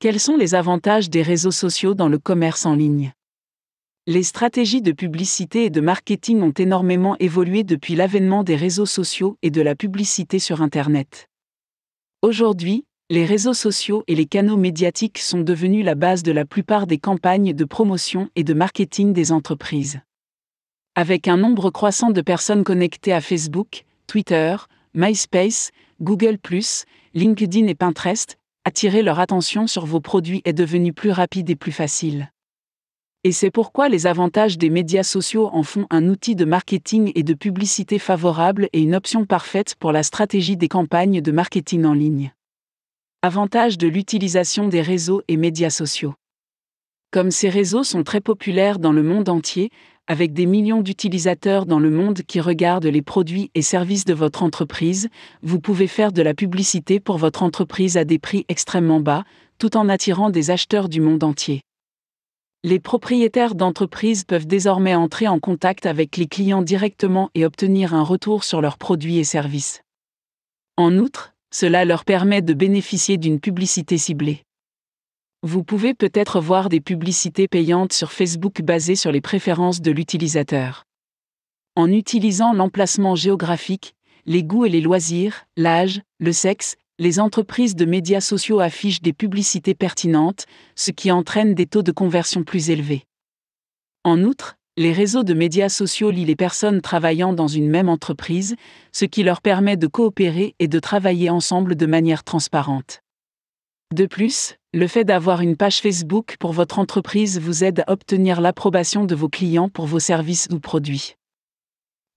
Quels sont les avantages des réseaux sociaux dans le commerce en ligne Les stratégies de publicité et de marketing ont énormément évolué depuis l'avènement des réseaux sociaux et de la publicité sur Internet. Aujourd'hui, les réseaux sociaux et les canaux médiatiques sont devenus la base de la plupart des campagnes de promotion et de marketing des entreprises. Avec un nombre croissant de personnes connectées à Facebook, Twitter, MySpace, Google ⁇ LinkedIn et Pinterest, attirer leur attention sur vos produits est devenu plus rapide et plus facile. Et c'est pourquoi les avantages des médias sociaux en font un outil de marketing et de publicité favorable et une option parfaite pour la stratégie des campagnes de marketing en ligne. Avantages de l'utilisation des réseaux et médias sociaux. Comme ces réseaux sont très populaires dans le monde entier, avec des millions d'utilisateurs dans le monde qui regardent les produits et services de votre entreprise, vous pouvez faire de la publicité pour votre entreprise à des prix extrêmement bas, tout en attirant des acheteurs du monde entier. Les propriétaires d'entreprises peuvent désormais entrer en contact avec les clients directement et obtenir un retour sur leurs produits et services. En outre, cela leur permet de bénéficier d'une publicité ciblée. Vous pouvez peut-être voir des publicités payantes sur Facebook basées sur les préférences de l'utilisateur. En utilisant l'emplacement géographique, les goûts et les loisirs, l'âge, le sexe, les entreprises de médias sociaux affichent des publicités pertinentes, ce qui entraîne des taux de conversion plus élevés. En outre, les réseaux de médias sociaux lient les personnes travaillant dans une même entreprise, ce qui leur permet de coopérer et de travailler ensemble de manière transparente. De plus, le fait d'avoir une page Facebook pour votre entreprise vous aide à obtenir l'approbation de vos clients pour vos services ou produits.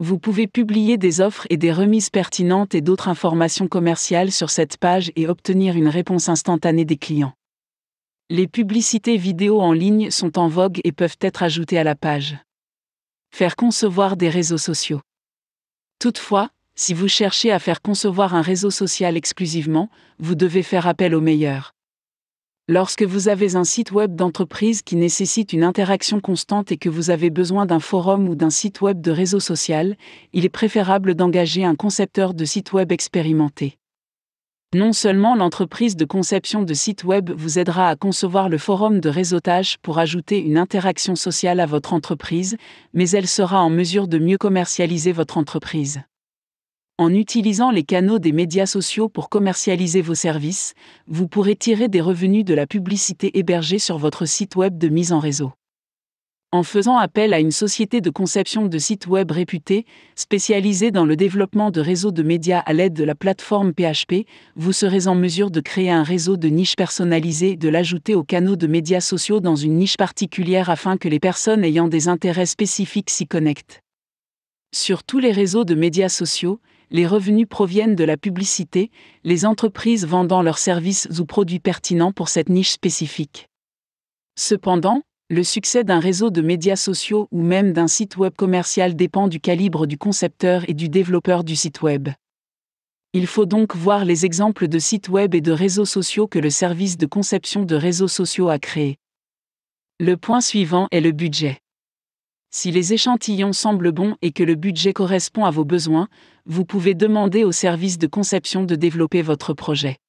Vous pouvez publier des offres et des remises pertinentes et d'autres informations commerciales sur cette page et obtenir une réponse instantanée des clients. Les publicités vidéo en ligne sont en vogue et peuvent être ajoutées à la page. Faire concevoir des réseaux sociaux. Toutefois, si vous cherchez à faire concevoir un réseau social exclusivement, vous devez faire appel aux meilleurs. Lorsque vous avez un site web d'entreprise qui nécessite une interaction constante et que vous avez besoin d'un forum ou d'un site web de réseau social, il est préférable d'engager un concepteur de site web expérimenté. Non seulement l'entreprise de conception de site web vous aidera à concevoir le forum de réseautage pour ajouter une interaction sociale à votre entreprise, mais elle sera en mesure de mieux commercialiser votre entreprise. En utilisant les canaux des médias sociaux pour commercialiser vos services, vous pourrez tirer des revenus de la publicité hébergée sur votre site web de mise en réseau. En faisant appel à une société de conception de sites web réputée, spécialisée dans le développement de réseaux de médias à l'aide de la plateforme PHP, vous serez en mesure de créer un réseau de niches personnalisées et de l'ajouter aux canaux de médias sociaux dans une niche particulière afin que les personnes ayant des intérêts spécifiques s'y connectent. Sur tous les réseaux de médias sociaux, les revenus proviennent de la publicité, les entreprises vendant leurs services ou produits pertinents pour cette niche spécifique. Cependant, le succès d'un réseau de médias sociaux ou même d'un site web commercial dépend du calibre du concepteur et du développeur du site web. Il faut donc voir les exemples de sites web et de réseaux sociaux que le service de conception de réseaux sociaux a créé. Le point suivant est le budget. Si les échantillons semblent bons et que le budget correspond à vos besoins, vous pouvez demander au service de conception de développer votre projet.